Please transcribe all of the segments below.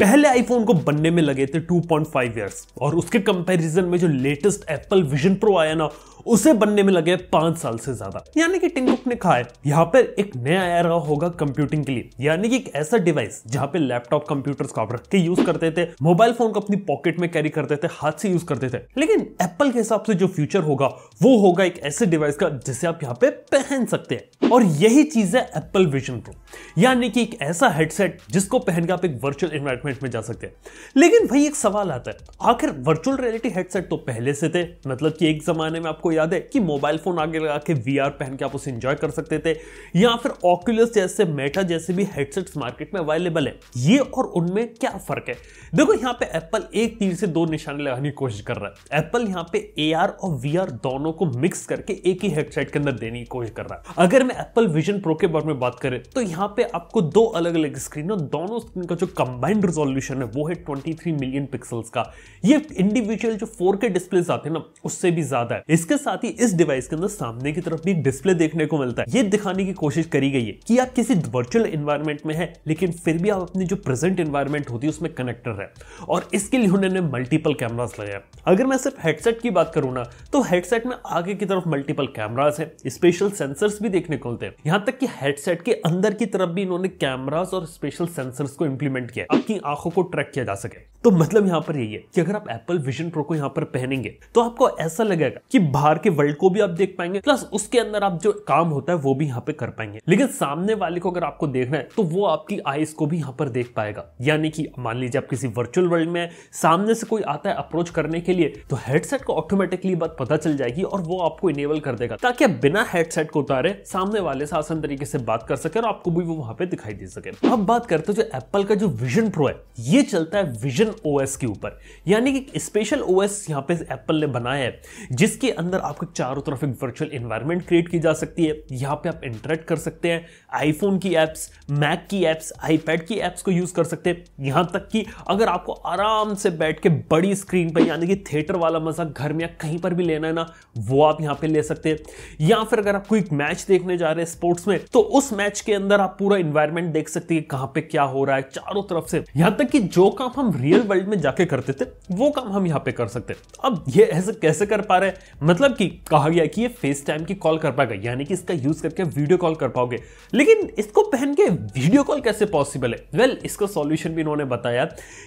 पहले आईफोन को बनने में लगे थे 2.5 पॉइंट ईयर्स और उसके कंपैरिजन में जो लेटेस्ट एप्पल विजन प्रो आया ना उसे बनने में लगे पांच साल से ज्यादा यानी कि टिंगुक ने कहा है यहाँ पर एक नया एरा होगा कंप्यूटिंग के लिए यानी कि एक ऐसा डिवाइस जहाँ पे लैपटॉप कंप्यूटर्स को आप रख के यूज करते थे मोबाइल फोन को अपनी पॉकेट में कैरी करते थे हाथ से यूज करते थे लेकिन एप्पल के हिसाब से जो फ्यूचर होगा वो होगा एक ऐसे डिवाइस का जिसे आप यहाँ पे पहन सकते हैं और यही चीज है एप्पल विजन प्रो यानी कि एक ऐसा हेडसेट जिसको पहन के आप एक वर्चुअल इन्वायरमेंट सेगमेंट में जा सकते हैं लेकिन भाई एक सवाल आता है आखिर वर्चुअल रियलिटी हेडसेट तो पहले से थे मतलब कि एक ज़माने में आपको याद है कि मोबाइल फ़ोन आगे लगा के वी पहन के आप उसे इंजॉय कर सकते थे या फिर ऑक्यूलस जैसे मेटा जैसे भी हेडसेट्स मार्केट में अवेलेबल है ये और उनमें क्या फ़र्क है देखो यहाँ पे एप्पल एक तीर से दो निशाने लगाने की कोशिश कर रहा है एप्पल यहाँ पे ए और वी दोनों को मिक्स करके एक ही हेडसेट के अंदर देने की कोशिश कर रहा है अगर मैं एप्पल विजन प्रो के बारे में बात करें तो यहाँ पे आपको दो अलग अलग स्क्रीन और दोनों स्क्रीन का जो कंबाइंड रेजोल्यूशन है वो है 23 मिलियन पिक्सल्स का ये इंडिविजुअल जो 4K डिस्प्ले आते हैं ना उससे भी ज्यादा है इसके साथ ही इस डिवाइस के अंदर सामने की तरफ भी एक डिस्प्ले देखने को मिलता है ये दिखाने की कोशिश करी गई है कि आप किसी वर्चुअल इन्वायरमेंट में है लेकिन फिर भी आप अपनी जो प्रेजेंट इन्वायरमेंट होती है उसमें कनेक्टर है और इसके लिए उन्होंने मल्टीपल कैमराज लगाया अगर मैं सिर्फ हेडसेट की बात करूँ ना तो हेडसेट में आगे की तरफ मल्टीपल कैमराज है स्पेशल सेंसर्स भी देखने को मिलते हैं यहाँ तक कि हेडसेट के अंदर की तरफ भी इन्होंने कैमराज और स्पेशल सेंसर्स को इंप्लीमेंट किया आपकी आंखों को ट्रैक किया जा सके तो मतलब यहाँ पर यही है कि अगर आप एप्पल विजन प्रो को यहाँ पर पहनेंगे तो आपको ऐसा लगेगा कि बाहर के वर्ल्ड को भी आप देख पाएंगे प्लस उसके अंदर आप जो काम होता है वो भी यहाँ पे कर पाएंगे लेकिन सामने वाले को अगर आपको देखना है तो वो आपकी आईज को भी यहाँ पर देख पाएगा यानी कि मान लीजिए आप किसी वर्चुअल वर्ल्ड में सामने से कोई आता है अप्रोच करने के लिए तो हेडसेट को ऑटोमेटिकली बात पता चल जाएगी और वो आपको इनेबल कर देगा ताकि आप बिना हेडसेट को उतारे सामने वाले से आसान तरीके से बात कर सके और आपको भी वो वहां पे दिखाई दे सके अब बात करते हैं जो एप्पल का जो विजन प्रो है ये चलता है विजन ओएस के ऊपर यानी कि स्पेशल ओएस यहाँ पे एप्पल ने बनाया है जिसके अंदर आपको चारों तरफ एक वर्चुअल इन्वायरमेंट क्रिएट की जा सकती है यहाँ पे आप इंटरेक्ट कर सकते हैं आईफोन की एप्स मैक की एप्स आईपैड की एप्स को यूज कर सकते हैं यहाँ तक कि अगर आपको आराम से बैठ के बड़ी स्क्रीन पर यानी कि थिएटर वाला मजा घर में या कहीं पर भी लेना है ना वो आप यहाँ पे ले सकते हैं या फिर अगर आप कोई मैच देखने जा रहे हैं स्पोर्ट्स में तो उस मैच के अंदर आप पूरा इन्वायरमेंट देख सकते हैं कहाँ पे क्या हो रहा है चारों तरफ से यहाँ यहाँ तक कि जो काम हम रियल वर्ल्ड में जाके करते थे वो काम हम यहाँ पे कर सकते अब ये ऐसे कैसे कर पा रहे मतलब कि कहा गया कि ये फेस टाइम की कॉल कर पाएगा यानी कि इसका यूज करके वीडियो कॉल कर पाओगे लेकिन इसको पहन के वीडियो कॉल कैसे पॉसिबल है वेल well, इसका सॉल्यूशन भी इन्होंने बताया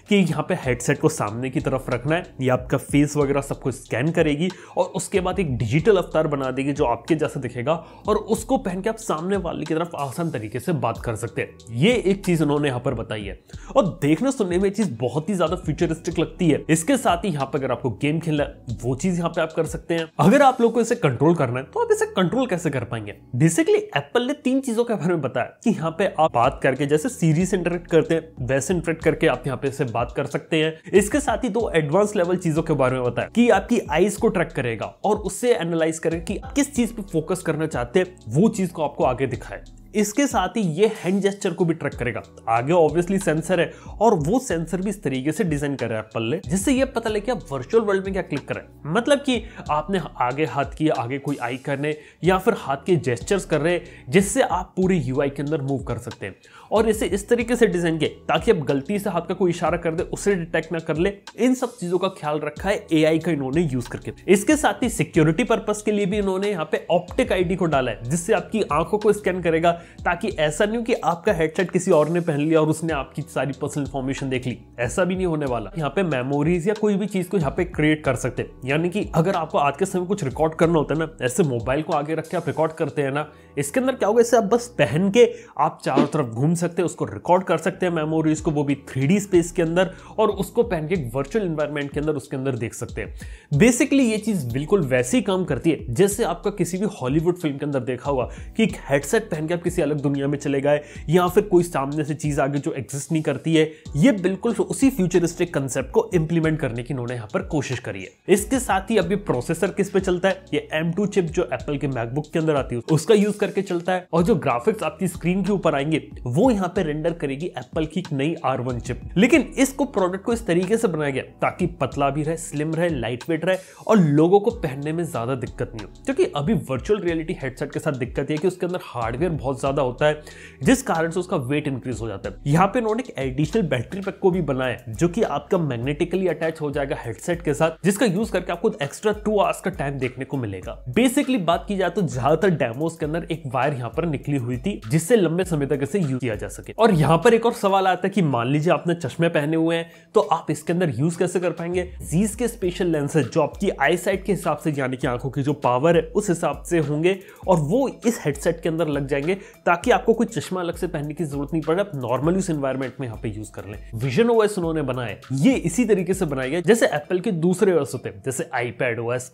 कि यहाँ पे हेडसेट को सामने की तरफ रखना है ये आपका फेस वगैरह सबको स्कैन करेगी और उसके बाद एक डिजिटल अवतार बना देगी जो आपके जैसा दिखेगा और उसको पहन के आप सामने वाले की तरफ आसान तरीके से बात कर सकते हैं ये एक चीज उन्होंने यहाँ पर बताई है और देखने सुनने में चीज बहुत ही ज्यादा फ्यूचरिस्टिक लगती है इसके साथ ही यहाँ पे अगर आपको गेम खेलना है वो चीज यहाँ पे आप कर सकते हैं अगर आप लोग को इसे कंट्रोल करना है तो आप इसे कंट्रोल कैसे कर पाएंगे बेसिकली एप्पल ने तीन चीजों के बारे में बताया कि यहाँ पे आप बात करके जैसे सीरीज से इंटरेक्ट करते हैं वैसे इंटरेक्ट करके आप यहाँ पे से बात कर सकते हैं इसके साथ ही दो एडवांस लेवल चीजों के बारे में बताया कि आपकी आईज को ट्रैक करेगा और उससे एनालाइज करेगा कि किस चीज पे फोकस करना चाहते हैं वो चीज को आपको आगे दिखाए इसके साथ ही ये हैंड जेस्टर को भी ट्रैक करेगा आगे ऑब्वियसली सेंसर है और वो सेंसर भी इस तरीके से डिजाइन कर रहा है एप्पल ने जिससे ये पता लगे आप वर्चुअल वर्ल्ड में क्या क्लिक करें मतलब कि आपने आगे हाथ किए आगे कोई आई करने या फिर हाथ के जेस्टर्स कर रहे जिससे आप पूरे यू के अंदर मूव कर सकते हैं और इसे इस तरीके से डिजाइन किए ताकि आप गलती से हाथ का कोई इशारा कर दे उसे डिटेक्ट ना कर ले इन सब चीजों का ख्याल रखा है ए का इन्होंने यूज करके इसके साथ ही सिक्योरिटी पर्पज के लिए भी इन्होंने यहाँ पे ऑप्टिक आईडी को डाला है जिससे आपकी आंखों को स्कैन करेगा ताकि ऐसा नहीं हो कि आपका हेडसेट किसी और ने पहन लिया और उसने आपकी सारी पर्सनल इन्फॉर्मेशन देख ली ऐसा भी नहीं होने वाला यहाँ पे मेमोरीज या कोई भी चीज को यहाँ पे क्रिएट कर सकते हैं यानी कि अगर आपको आज के समय कुछ रिकॉर्ड करना होता है ना ऐसे मोबाइल को आगे रख के आप रिकॉर्ड करते हैं ना इसके अंदर क्या होगा इसे आप बस पहन के आप चारों तरफ घूम सकते हैं उसको रिकॉर्ड कर सकते हैं मेमोरीज को वो भी थ्री स्पेस के अंदर और उसको पहन के वर्चुअल इन्वायरमेंट के अंदर उसके अंदर देख सकते हैं बेसिकली ये चीज बिल्कुल वैसे ही काम करती है जैसे आपका किसी भी हॉलीवुड फिल्म के अंदर देखा होगा कि एक हेडसेट पहन के आप किसी अलग दुनिया में चले गए या फिर कोई सामने से चीज़ आगे जो एग्जिस्ट नहीं करती है ये बिल्कुल उसी फ्यूचरिस्टिक कंसेप्ट को इंप्लीमेंट करने की उन्होंने यहाँ पर कोशिश करी है इसके साथ ही अब ये प्रोसेसर किस पे चलता है ये एम चिप जो एप्पल के मैकबुक के अंदर आती है उसका यूज करके चलता है और जो ग्राफिक्स आपकी स्क्रीन के ऊपर आएंगे वो यहाँ पे रेंडर करेगी एप्पल की नई आर चिप लेकिन इसको प्रोडक्ट को इस तरीके से बनाया गया ताकि पतला भी रहे स्लिम रहे लाइट वेट रहे और लोगों को पहनने में ज्यादा दिक्कत नहीं हो क्योंकि अभी वर्चुअल रियलिटी हेडसेट के साथ दिक्कत है कि उसके अंदर हार्डवेयर बहुत ज़्यादा होता है जिस कारण से उसका वेट इंक्रीज हो जाता है यहाँ पे उन्होंने एक एडिशनल बैटरी पैक को भी बनाया जो कि आपका मैग्नेटिकली अटैच हो जाएगा हेडसेट के साथ जिसका यूज करके आपको एक्स्ट्रा टू आवर्स का टाइम देखने को मिलेगा बेसिकली बात की जाए तो ज्यादातर डेमोज के अंदर एक वायर यहाँ पर निकली हुई थी जिससे लंबे समय तक इसे यूज किया जा सके और यहाँ पर एक और सवाल आता है कि मान लीजिए आपने चश्मे पहने हुए हैं तो आप इसके अंदर यूज कैसे कर पाएंगे जीज के स्पेशल लेंसेज जो आपकी आई साइट के हिसाब से यानी कि आंखों की जो पावर है उस हिसाब से होंगे और वो इस हेडसेट के अंदर लग जाएंगे ताकि आपको कोई चश्मा अलग से पहनने की जरूरत नहीं पड़े आप नॉर्मली उस एनवायरमेंट में यहाँ पे यूज कर लें विजन एस उन्होंने बनाया ये इसी तरीके से बनाया गया जैसे एप्पल के दूसरे ओएस होते हैं जैसे आईपैड ओ एस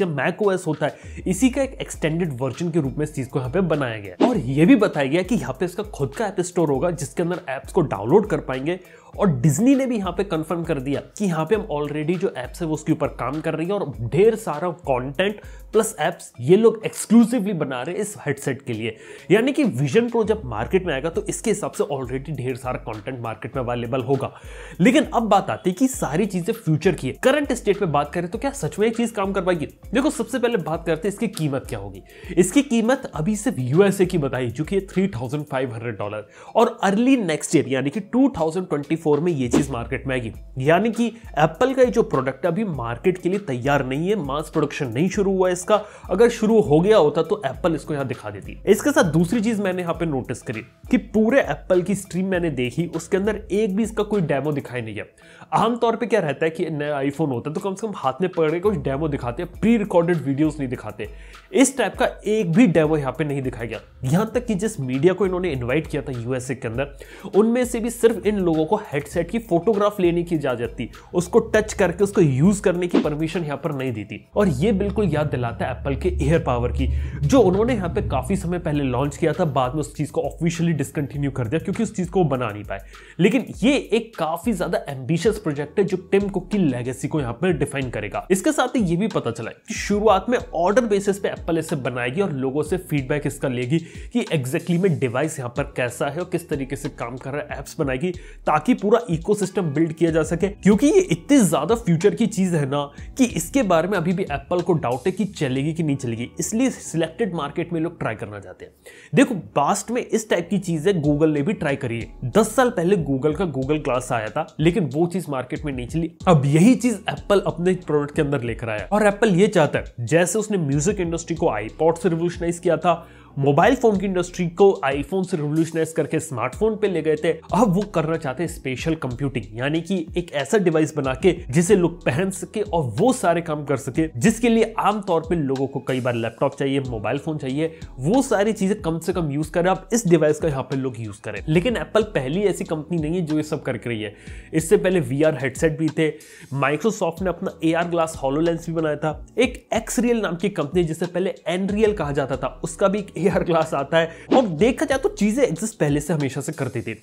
या मैक ओएस होता है इसी का एक एक्सटेंडेड वर्जन के रूप में इस चीज को यहाँ पे बनाया गया और ये भी बताया गया कि यहाँ पे इसका खुद का एप स्टोर होगा जिसके अंदर एप्स को डाउनलोड कर पाएंगे और डिज्नी ने भी यहाँ पे कंफर्म कर दिया कि यहाँ पे हम ऑलरेडी जो ऐप्स है वो उसके ऊपर काम कर रही है और ढेर सारा कंटेंट प्लस एप्स ये लोग एक्सक्लूसिवली बना रहे हैं इस हेडसेट के लिए यानी कि विजन प्रो जब मार्केट में आएगा तो इसके हिसाब से ऑलरेडी ढेर सारा कंटेंट मार्केट में अवेलेबल होगा लेकिन अब बात आती है कि सारी चीजें फ्यूचर की है करंट स्टेट में बात करें तो क्या सच में एक चीज काम कर पाएगी देखो सबसे पहले बात करते हैं इसकी कीमत क्या होगी इसकी कीमत अभी सिर्फ यूएसए की बताई चुकी है थ्री डॉलर और अर्ली नेक्स्ट ईयर यानी कि टू 2024 में ये चीज़ मार्केट में आएगी यानी कि एप्पल का ये जो प्रोडक्ट अभी मार्केट के लिए तैयार नहीं है मास प्रोडक्शन नहीं शुरू हुआ इसका अगर शुरू हो गया होता तो एप्पल इसको यहाँ दिखा देती इसके साथ दूसरी चीज़ मैंने यहाँ पे नोटिस करी कि पूरे एप्पल की स्ट्रीम मैंने देखी उसके अंदर एक भी इसका कोई डेमो दिखाई नहीं है आमतौर पे क्या रहता है कि नया आईफोन होता है तो कम से कम हाथ में पकड़ के कुछ डेमो दिखाते हैं प्री रिकॉर्डेड वीडियोस नहीं दिखाते इस टाइप का एक भी डेमो यहाँ पे नहीं दिखाया गया यहाँ तक कि जिस मीडिया को इन्होंने इन्वाइट किया था यूएसए के अंदर उनमें से भी सिर्फ इन लोगों को हेडसेट की फोटोग्राफ लेने की इजाजत थी उसको टच करके उसको यूज करने की परमिशन यहाँ पर नहीं दी थी और ये बिल्कुल याद दिलाता है एप्पल के एयर पावर की जो उन्होंने यहाँ पे काफी समय पहले लॉन्च किया था बाद में उस चीज को ऑफिशियली डिसकंटिन्यू कर दिया क्योंकि उस चीज को बना नहीं पाए लेकिन ये एक काफी ज्यादा एम्बिशियस प्रोजेक्ट है जो टिम कुक की लेगेसी को यहाँ पर डिफाइन करेगा इसके साथ ही ये भी पता चला है कि शुरुआत में ऑर्डर बेसिस पे एप्पल इसे बनाएगी और लोगों से फीडबैक इसका लेगी कि एग्जैक्टली में डिवाइस यहाँ पर कैसा है और किस तरीके से काम कर रहा है एप्स बनाएगी ताकि पूरा इको बिल्ड किया जा सके क्योंकि ये इतनी ज्यादा फ्यूचर की चीज है ना कि इसके बारे में अभी भी एप्पल को डाउट है कि चलेगी कि नहीं चलेगी इसलिए सिलेक्टेड मार्केट में लोग ट्राई करना चाहते हैं देखो बास्ट में इस टाइप की चीज है गूगल ने भी ट्राई करी है दस साल पहले गूगल का गूगल क्लास आया था लेकिन वो चीज चीज मार्केट में नहीं चली अब यही चीज एप्पल अपने प्रोडक्ट के अंदर लेकर आया और एप्पल ये चाहता है जैसे उसने म्यूजिक इंडस्ट्री को आईपॉड से रिवोल्यूशनाइज किया था मोबाइल फोन की इंडस्ट्री को आईफोन से रिवोल्यूशनाइज करके स्मार्टफोन पे ले गए थे अब वो करना चाहते हैं स्पेशल कंप्यूटिंग यानी कि एक ऐसा डिवाइस बना के जिसे लोग पहन सके और वो सारे काम कर सके जिसके लिए आमतौर पर लोगों को कई बार लैपटॉप चाहिए मोबाइल फोन चाहिए वो सारी चीजें कम से कम यूज करें आप इस डिवाइस का यहाँ पर लोग यूज करें लेकिन एप्पल पहली ऐसी कंपनी नहीं है जो ये सब करके रही है इससे पहले वी हेडसेट भी थे माइक्रोसॉफ्ट ने अपना ए ग्लास हॉलो भी बनाया था एक एक्स रियल नाम की कंपनी जिसे पहले एनरियल कहा जाता था उसका भी एक ए आर ग्लास आता है और देखा जाए तो चीजें एग्जिस्ट पहले से हमेशा से करती थी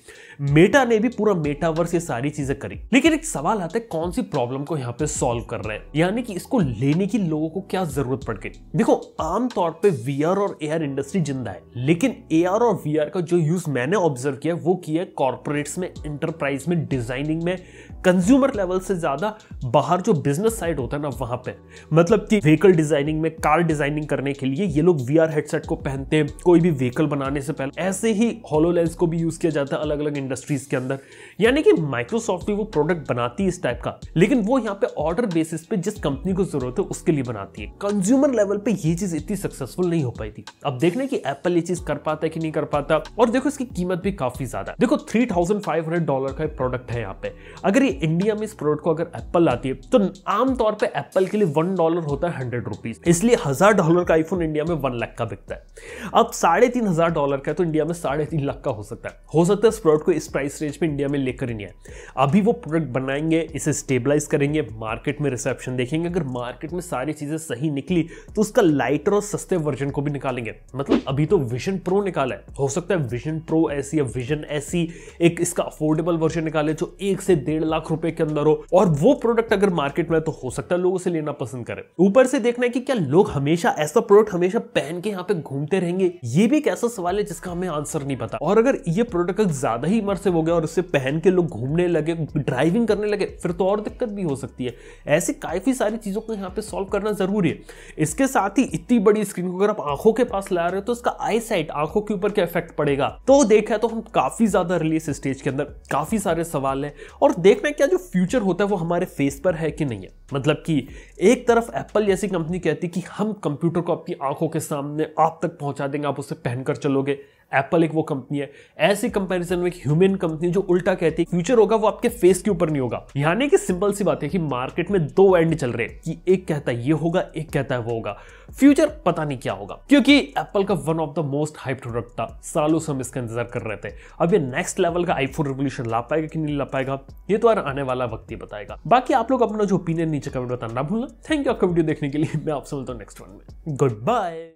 मेटा ने भी पूरा मेटावर्स ये सारी चीजें करी लेकिन एक सवाल आता है कौन सी प्रॉब्लम को यहाँ पे सॉल्व कर रहे हैं यानी कि इसको लेने की लोगों को क्या जरूरत पड़ गई देखो आमतौर पर वी और एआर इंडस्ट्री जिंदा है लेकिन ए और वी का जो यूज मैंने ऑब्जर्व किया वो किया कॉर्पोरेट्स में इंटरप्राइज में डिजाइनिंग में कंज्यूमर लेवल से ज़्यादा बाहर जो बिजनेस साइड होता है ना वहां पे मतलब कि व्हीकल डिज़ाइनिंग में कार डिज़ाइनिंग करने के लिए ये लोग वीआर हेडसेट को पहनते हैं कोई भी व्हीकल बनाने से पहले ऐसे ही हॉलो लेंस को भी यूज़ किया जाता है अलग अलग इंडस्ट्रीज़ के अंदर यानी कि माइक्रोसॉफ्ट भी वो प्रोडक्ट बनाती है इस टाइप का लेकिन वो यहाँ पे ऑर्डर बेसिस पे जिस कंपनी को जरूरत है उसके लिए बनाती है कंज्यूमर लेवल पे ये चीज़ इतनी सक्सेसफुल नहीं हो पाई थी अब देखने की एप्पल ये चीज़ कर पाता है कि नहीं कर पाता और देखो इसकी कीमत भी काफ़ी ज़्यादा देखो थ्री डॉलर का प्रोडक्ट है यहाँ पे अगर इंडिया में इस प्रोडक्ट को अगर एप्पल लाती है तो आमतौर पर एप्पल के लिए वन डॉलर होता है हंड्रेड रुपीज इसलिए हजार डॉलर का आईफोन इंडिया में वन लाख का बिकता है अब साढ़े तीन हजार डॉलर का है तो इंडिया में साढ़े तीन लाख का हो सकता है हो सकता है इस प्रोडक्ट को इस प्राइस रेंज में इंडिया में लेकर ही नहीं आए अभी वो प्रोडक्ट बनाएंगे इसे स्टेबलाइज करेंगे मार्केट में रिसेप्शन देखेंगे अगर मार्केट में सारी चीजें सही निकली तो उसका लाइटर और सस्ते वर्जन को भी निकालेंगे मतलब अभी तो विजन प्रो निकाला है हो सकता है विजन प्रो ऐसी या विजन ऐसी e एक इसका अफोर्डेबल वर्जन निकाले जो एक से डेढ़ लाख लाख रुपए के अंदर हो और वो प्रोडक्ट अगर मार्केट में तो हो सकता है लोगों से लेना पसंद करे ऊपर से देखना है कि क्या लोग हमेशा ऐसा प्रोडक्ट हमेशा पहन के यहाँ पे घूमते रहेंगे ये भी एक ऐसा सवाल है जिसका हमें आंसर नहीं पता और अगर ये प्रोडक्ट ज्यादा ही इमरसिव हो गया और उससे पहन के लोग घूमने लगे ड्राइविंग करने लगे फिर तो और दिक्कत भी हो सकती है ऐसी काफी सारी चीजों को यहाँ पे सॉल्व करना जरूरी है इसके साथ ही इतनी बड़ी स्क्रीन को अगर आप आंखों के पास ला रहे हो तो इसका आई साइट आंखों के ऊपर क्या इफेक्ट पड़ेगा तो देखा तो हम काफी ज्यादा रिलीज स्टेज के अंदर काफी सारे सवाल है और देखना में क्या जो फ्यूचर होता है वो हमारे फेस पर है कि नहीं है मतलब कि एक तरफ एप्पल जैसी कंपनी कहती है कि हम कंप्यूटर को अपनी आंखों के सामने आप तक पहुंचा देंगे आप उसे पहनकर चलोगे एप्पल एक वो कंपनी है ऐसी कंपैरिजन में एक ह्यूमन कंपनी जो उल्टा कहती है फ्यूचर होगा वो आपके फेस के ऊपर नहीं होगा यानी कि सिंपल सी बात है कि मार्केट में दो एंड चल रहे हैं कि एक कहता है ये होगा एक कहता है वो होगा फ्यूचर पता नहीं क्या होगा क्योंकि एप्पल का one of the most high product था सालों से हम इसका इंतजार कर रहे थे अब ये नेक्स्ट लेवल का आईफोन रेवोल्यूशन ला पाएगा कि नहीं ला पाएगा ये तो यार आने वाला वक्त ही बताएगा बाकी आप लोग अपना जो ओपिनियन नीचे कमेंट बताना भूलना थैंक यू आपका वीडियो देखने के लिए मैं आपसे मिलता हूँ नेक्स्ट वन में गुड बाय